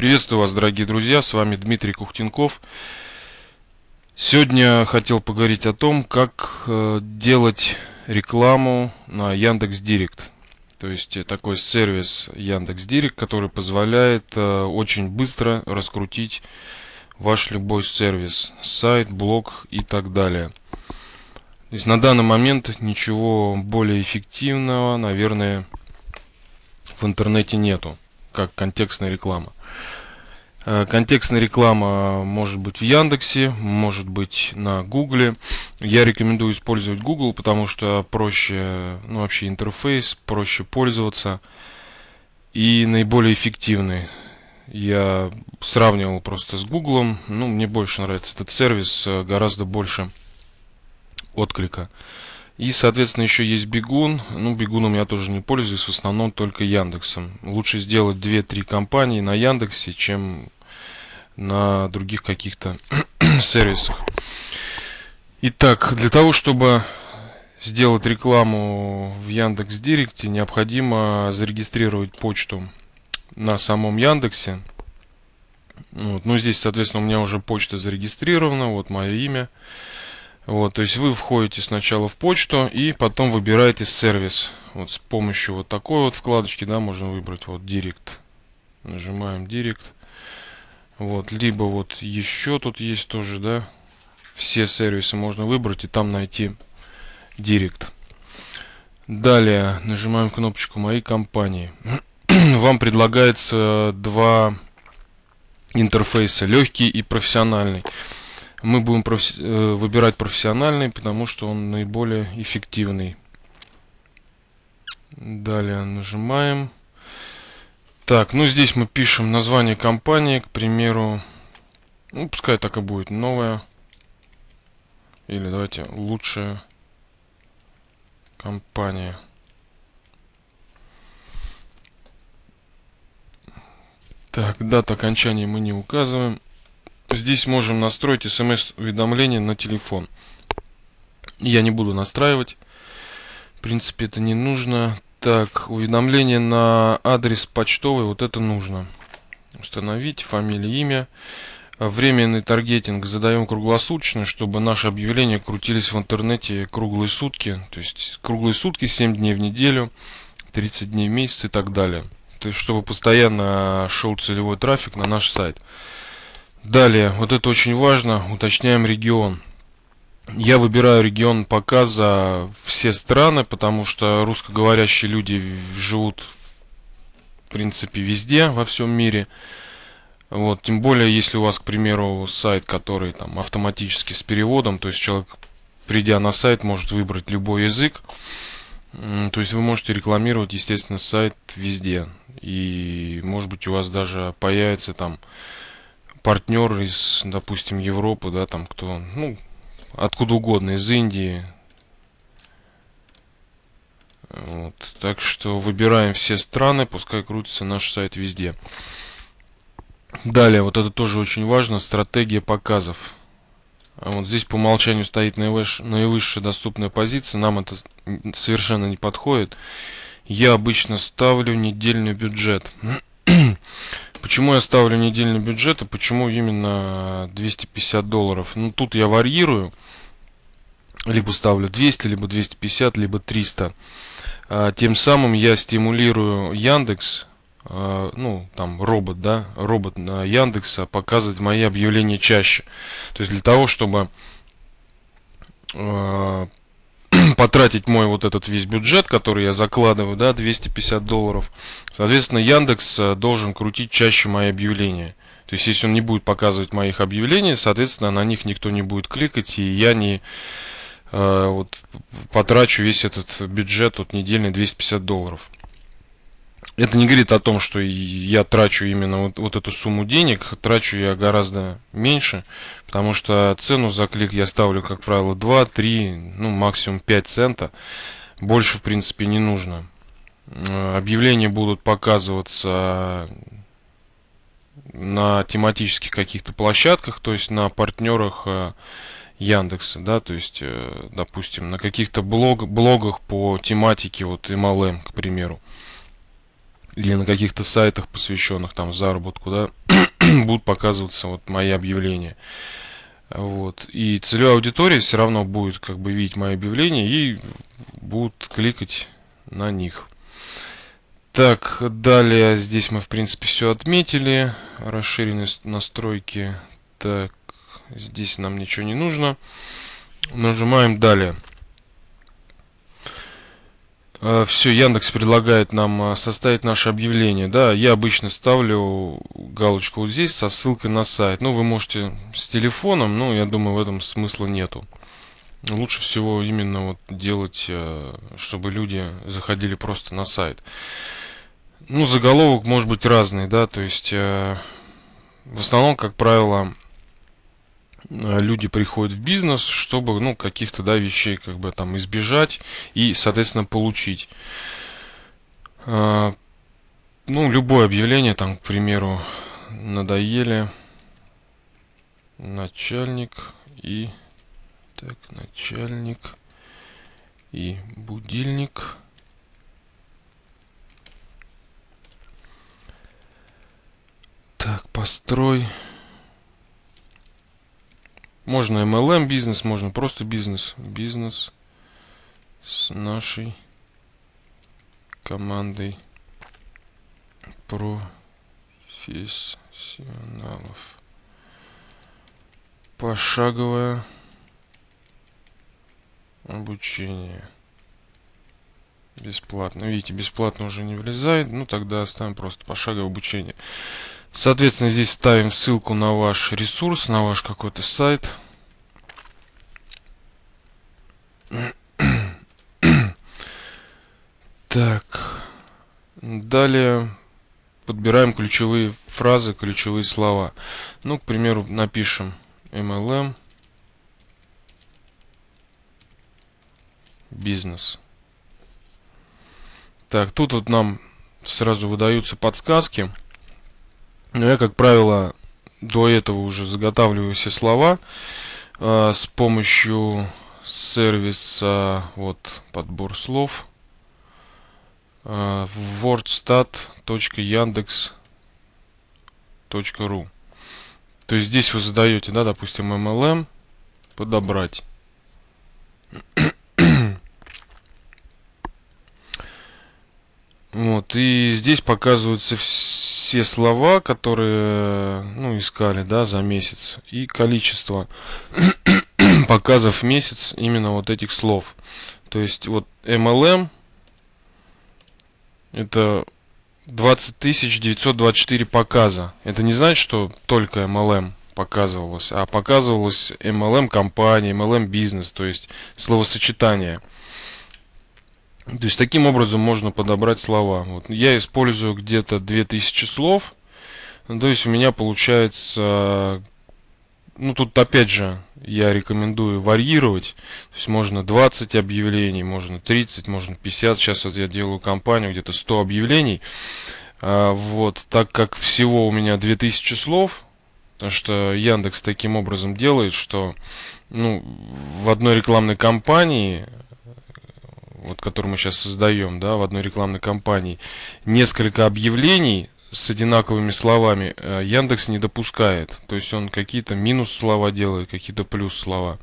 Приветствую вас, дорогие друзья, с вами Дмитрий Кухтенков. Сегодня хотел поговорить о том, как э, делать рекламу на Яндекс Директ. То есть э, такой сервис Яндекс Директ, который позволяет э, очень быстро раскрутить ваш любой сервис, сайт, блог и так далее. То есть на данный момент ничего более эффективного, наверное, в интернете нету как контекстная реклама. Э, контекстная реклама может быть в Яндексе, может быть на Гугле. Я рекомендую использовать Google, потому что проще, ну вообще интерфейс, проще пользоваться и наиболее эффективный. Я сравнивал просто с Google, ну мне больше нравится этот сервис, э, гораздо больше отклика. И, соответственно, еще есть Бегун. Ну, Бегуном я тоже не пользуюсь, в основном только Яндексом. Лучше сделать 2-3 компании на Яндексе, чем на других каких-то сервисах. Итак, для того, чтобы сделать рекламу в Яндекс Директе, необходимо зарегистрировать почту на самом Яндексе. Вот. Ну, здесь, соответственно, у меня уже почта зарегистрирована, вот мое имя. Вот, то есть вы входите сначала в почту и потом выбираете сервис. Вот с помощью вот такой вот вкладочки, да, можно выбрать вот Direct. Нажимаем Direct. Вот, либо вот еще тут есть тоже, да, все сервисы можно выбрать и там найти Direct. Далее нажимаем кнопочку «Мои компании». Вам предлагается два интерфейса, легкий и профессиональный мы будем профи э, выбирать профессиональный, потому что он наиболее эффективный. Далее нажимаем. Так, ну здесь мы пишем название компании, к примеру, ну пускай так и будет, новая, или давайте лучшая компания. Так, дата окончания мы не указываем. Здесь можем настроить смс уведомления на телефон. Я не буду настраивать. В принципе, это не нужно. Так, уведомление на адрес почтовый, вот это нужно. Установить фамилия, имя. Временный таргетинг задаем круглосуточно, чтобы наши объявления крутились в интернете круглые сутки. То есть круглые сутки, 7 дней в неделю, 30 дней в месяц и так далее. То есть, чтобы постоянно шел целевой трафик на наш сайт. Далее, вот это очень важно, уточняем регион. Я выбираю регион показа все страны, потому что русскоговорящие люди живут в принципе везде, во всем мире. Вот, тем более, если у вас, к примеру, сайт, который там автоматически с переводом, то есть человек, придя на сайт, может выбрать любой язык. То есть вы можете рекламировать, естественно, сайт везде. И, может быть, у вас даже появится там партнер из, допустим, Европы, да, там кто, ну, откуда угодно, из Индии. Вот. Так что выбираем все страны, пускай крутится наш сайт везде. Далее, вот это тоже очень важно, стратегия показов. А вот здесь по умолчанию стоит наивыш, наивысшая доступная позиция, нам это совершенно не подходит. Я обычно ставлю недельный бюджет. Почему я ставлю недельный бюджет и почему именно 250 долларов? Ну, тут я варьирую. Либо ставлю 200, либо 250, либо 300. А, тем самым я стимулирую Яндекс, а, ну, там, робот, да, робот а, Яндекса показывать мои объявления чаще. То есть для того, чтобы потратить мой вот этот весь бюджет, который я закладываю, да, 250 долларов, соответственно, Яндекс э, должен крутить чаще мои объявления. То есть, если он не будет показывать моих объявлений, соответственно, на них никто не будет кликать, и я не э, вот, потрачу весь этот бюджет, вот недельный 250 долларов. Это не говорит о том, что я трачу именно вот, вот эту сумму денег, трачу я гораздо меньше, потому что цену за клик я ставлю, как правило, 2, 3, ну максимум 5 цента. Больше, в принципе, не нужно. Э, объявления будут показываться на тематических каких-то площадках, то есть на партнерах э, Яндекса, да, то есть, э, допустим, на каких-то блог, блогах по тематике, вот MLM, к примеру или на каких-то сайтах, посвященных там заработку, да, будут показываться вот мои объявления. Вот. И целевая аудитория все равно будет как бы видеть мои объявления и будут кликать на них. Так, далее здесь мы, в принципе, все отметили. Расширенные настройки. Так, здесь нам ничего не нужно. Нажимаем далее. Э, Все, Яндекс предлагает нам э, составить наше объявление. Да, я обычно ставлю галочку вот здесь со ссылкой на сайт. Ну, вы можете с телефоном, но ну, я думаю, в этом смысла нету. Лучше всего именно вот делать, э, чтобы люди заходили просто на сайт. Ну, заголовок может быть разный, да, то есть в основном, как правило, Э, люди приходят в бизнес, чтобы ну, каких-то да, вещей как бы там избежать и, соответственно, получить. Э, ну, любое объявление, там, к примеру, надоели начальник и так, начальник и будильник. Так, построй можно MLM бизнес, можно просто бизнес. Бизнес с нашей командой профессионалов. Пошаговое обучение. Бесплатно. Видите, бесплатно уже не влезает. Ну, тогда оставим просто пошаговое обучение. Соответственно, здесь ставим ссылку на ваш ресурс, на ваш какой-то сайт. Так, далее подбираем ключевые фразы, ключевые слова. Ну, к примеру, напишем MLM бизнес. Так, тут вот нам сразу выдаются подсказки. Но ну, я, как правило, до этого уже заготавливаю все слова э, с помощью сервиса вот подбор слов э, wordstat.yandex.ru То есть здесь вы задаете, да, допустим, MLM подобрать. Вот, и здесь показываются все слова, которые, ну, искали, да, за месяц. И количество показов в месяц именно вот этих слов. То есть, вот MLM, это 20924 показа. Это не значит, что только MLM показывалось, а показывалось MLM компания, MLM бизнес, то есть словосочетание. То есть таким образом можно подобрать слова. Вот я использую где-то 2000 слов. Ну, то есть у меня получается, ну тут опять же я рекомендую варьировать. То есть можно 20 объявлений, можно 30, можно 50. Сейчас вот я делаю компанию, где-то 100 объявлений. А, вот, так как всего у меня 2000 слов, потому что Яндекс таким образом делает, что ну, в одной рекламной кампании вот, который мы сейчас создаем да, в одной рекламной кампании, несколько объявлений с одинаковыми словами, э, Яндекс не допускает. То есть он какие-то минус слова делает, какие-то плюс слова.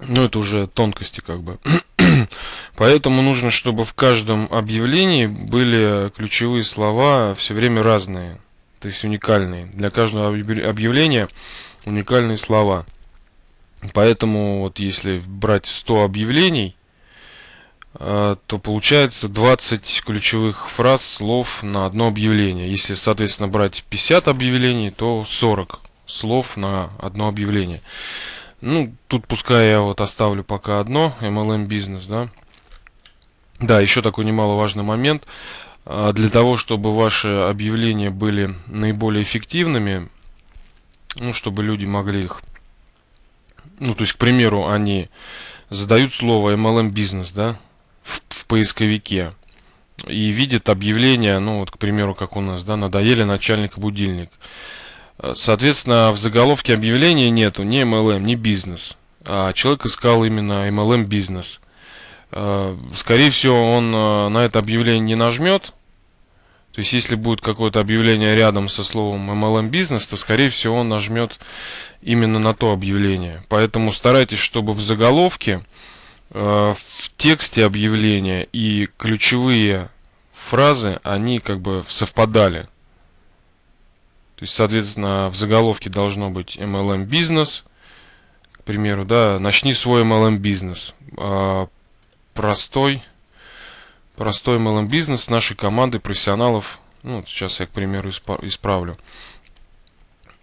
Ну, это уже тонкости как бы. Поэтому нужно, чтобы в каждом объявлении были ключевые слова все время разные, то есть уникальные. Для каждого объявления уникальные слова. Поэтому вот если брать 100 объявлений, Э, то получается 20 ключевых фраз, слов на одно объявление. Если, соответственно, брать 50 объявлений, то 40 слов на одно объявление. Ну, тут пускай я вот оставлю пока одно, MLM бизнес, да. Да, еще такой немаловажный момент. Э, для того, чтобы ваши объявления были наиболее эффективными, ну, чтобы люди могли их... Ну, то есть, к примеру, они задают слово MLM бизнес, да, в, в поисковике и видит объявление, ну вот, к примеру, как у нас, да, надоели начальник будильник. Э, соответственно, в заголовке объявления нету ни MLM, ни бизнес. А человек искал именно MLM бизнес. Э, скорее всего, он э, на это объявление не нажмет. То есть, если будет какое-то объявление рядом со словом MLM бизнес, то, скорее всего, он нажмет именно на то объявление. Поэтому старайтесь, чтобы в заголовке Э, в тексте объявления и ключевые фразы, они как бы совпадали. То есть, соответственно, в заголовке должно быть MLM бизнес. К примеру, да, начни свой MLM бизнес. Э, простой, простой MLM бизнес нашей команды профессионалов. Ну, вот сейчас я, к примеру, исправлю.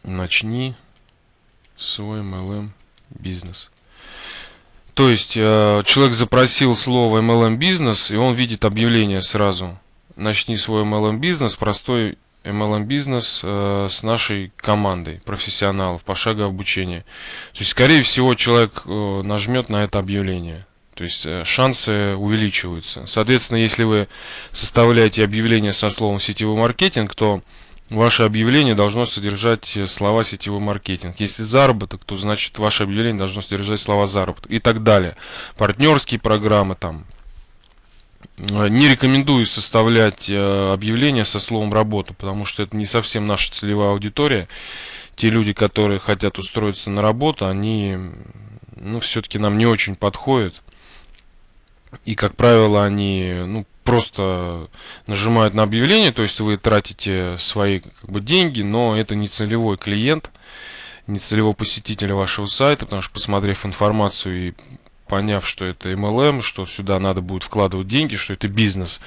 Начни свой MLM бизнес. То есть э, человек запросил слово MLM бизнес, и он видит объявление сразу. Начни свой MLM бизнес, простой MLM бизнес э, с нашей командой профессионалов, пошаговое обучение. То есть, скорее всего, человек э, нажмет на это объявление. То есть шансы увеличиваются. Соответственно, если вы составляете объявление со словом сетевой маркетинг, то Ваше объявление должно содержать э, слова сетевой маркетинг. Если заработок, то значит ваше объявление должно содержать слова заработок и так далее. Партнерские программы там. Э, не рекомендую составлять э, объявления со словом работа, потому что это не совсем наша целевая аудитория. Те люди, которые хотят устроиться на работу, они ну, все-таки нам не очень подходят. И, как правило, они ну, просто нажимают на объявление, то есть вы тратите свои как бы, деньги, но это не целевой клиент, не целевой посетитель вашего сайта, потому что посмотрев информацию и поняв, что это MLM, что сюда надо будет вкладывать деньги, что это бизнес,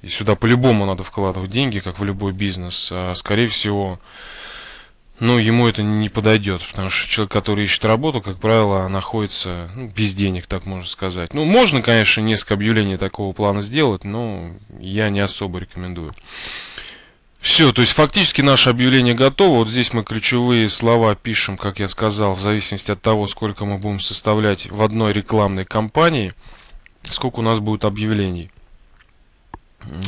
и сюда по-любому надо вкладывать деньги, как в любой бизнес, а, скорее всего, но ну, ему это не подойдет, потому что человек, который ищет работу, как правило, находится ну, без денег, так можно сказать. Ну, можно, конечно, несколько объявлений такого плана сделать, но я не особо рекомендую. Все, то есть фактически наше объявление готово. Вот здесь мы ключевые слова пишем, как я сказал, в зависимости от того, сколько мы будем составлять в одной рекламной кампании, сколько у нас будет объявлений.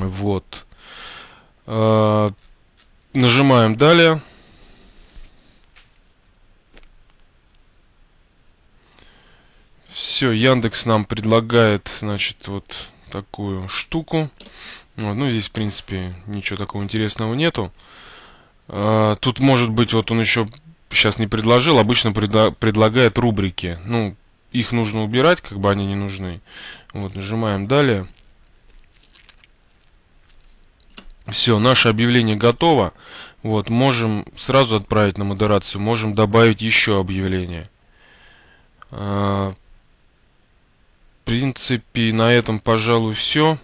Вот. Э, нажимаем «Далее». Все, Яндекс нам предлагает, значит, вот такую штуку. Вот, ну, здесь, в принципе, ничего такого интересного нету. А, тут, может быть, вот он еще сейчас не предложил, обычно предла предлагает рубрики. Ну, их нужно убирать, как бы они не нужны. Вот, нажимаем «Далее». Все, наше объявление готово. Вот, можем сразу отправить на модерацию, можем добавить еще объявление. А, принципе, на этом, пожалуй, все.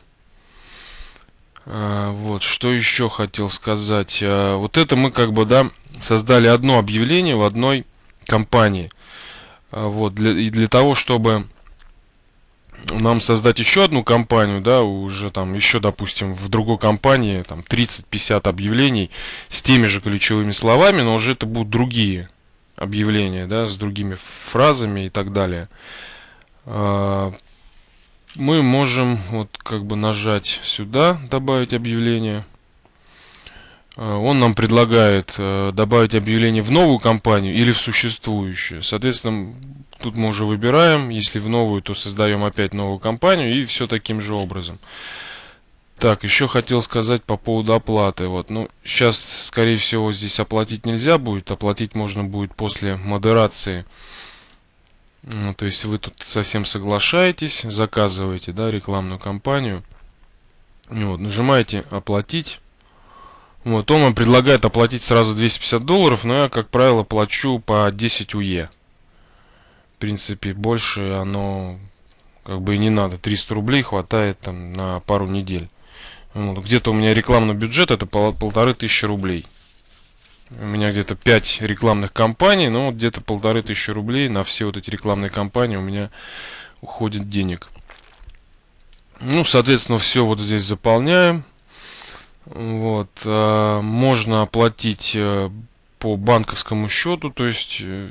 А, вот, что еще хотел сказать. А, вот это мы как бы, да, создали одно объявление в одной компании. А, вот, для, и для того, чтобы нам создать еще одну компанию, да, уже там еще, допустим, в другой компании, там 30-50 объявлений с теми же ключевыми словами, но уже это будут другие объявления, да, с другими фразами и так далее мы можем вот как бы нажать сюда, добавить объявление. Э, он нам предлагает э, добавить объявление в новую компанию или в существующую. Соответственно, тут мы уже выбираем. Если в новую, то создаем опять новую компанию и все таким же образом. Так, еще хотел сказать по поводу оплаты. Вот, ну, сейчас, скорее всего, здесь оплатить нельзя будет. Оплатить можно будет после модерации. Ну, то есть вы тут совсем соглашаетесь, заказываете да, рекламную кампанию. Вот, нажимаете «Оплатить». Вот, он вам предлагает оплатить сразу 250 долларов, но я, как правило, плачу по 10 УЕ. В принципе, больше оно как бы и не надо. 300 рублей хватает там на пару недель. Вот, где-то у меня рекламный бюджет это полторы тысячи рублей. У меня где-то 5 рекламных кампаний, ну вот где-то полторы тысячи рублей на все вот эти рекламные кампании у меня уходит денег. Ну, соответственно, все вот здесь заполняем. Вот. А, можно оплатить э, по банковскому счету, то есть э,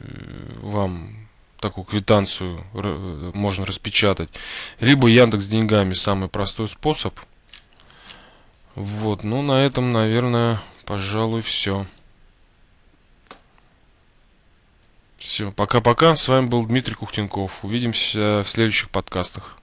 вам такую квитанцию э, можно распечатать. Либо Яндекс деньгами самый простой способ. Вот, ну на этом, наверное, пожалуй, все. Все, пока-пока. С вами был Дмитрий Кухтенков. Увидимся в следующих подкастах.